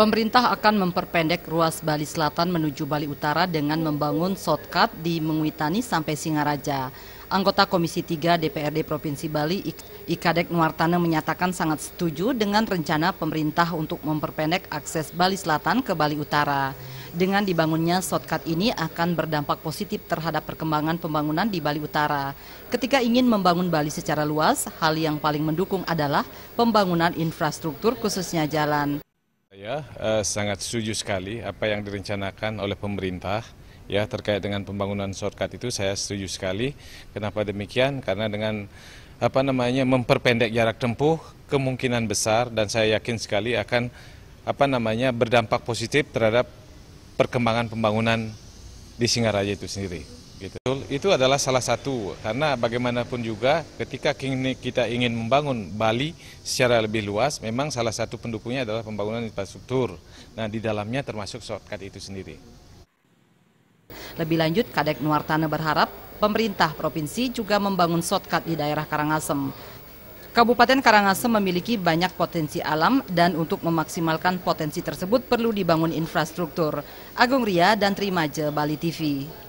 Pemerintah akan memperpendek ruas Bali Selatan menuju Bali Utara dengan membangun shortcut di Menguitani sampai Singaraja. Anggota Komisi 3 DPRD Provinsi Bali Ikadek Nuartana menyatakan sangat setuju dengan rencana pemerintah untuk memperpendek akses Bali Selatan ke Bali Utara. Dengan dibangunnya shortcut ini akan berdampak positif terhadap perkembangan pembangunan di Bali Utara. Ketika ingin membangun Bali secara luas, hal yang paling mendukung adalah pembangunan infrastruktur khususnya jalan. Ya, eh, sangat setuju sekali apa yang direncanakan oleh pemerintah ya terkait dengan pembangunan shortcut itu saya setuju sekali. Kenapa demikian? Karena dengan apa namanya memperpendek jarak tempuh kemungkinan besar dan saya yakin sekali akan apa namanya berdampak positif terhadap perkembangan pembangunan di Singaraja itu sendiri. Gitu. Itu adalah salah satu karena bagaimanapun juga ketika kita ingin membangun Bali secara lebih luas, memang salah satu pendukungnya adalah pembangunan infrastruktur. Nah, di dalamnya termasuk shortcut itu sendiri. Lebih lanjut, Kadek Nuartana berharap pemerintah provinsi juga membangun shortcut di daerah Karangasem. Kabupaten Karangasem memiliki banyak potensi alam dan untuk memaksimalkan potensi tersebut perlu dibangun infrastruktur. Agung Ria dan Trimaje, Bali TV.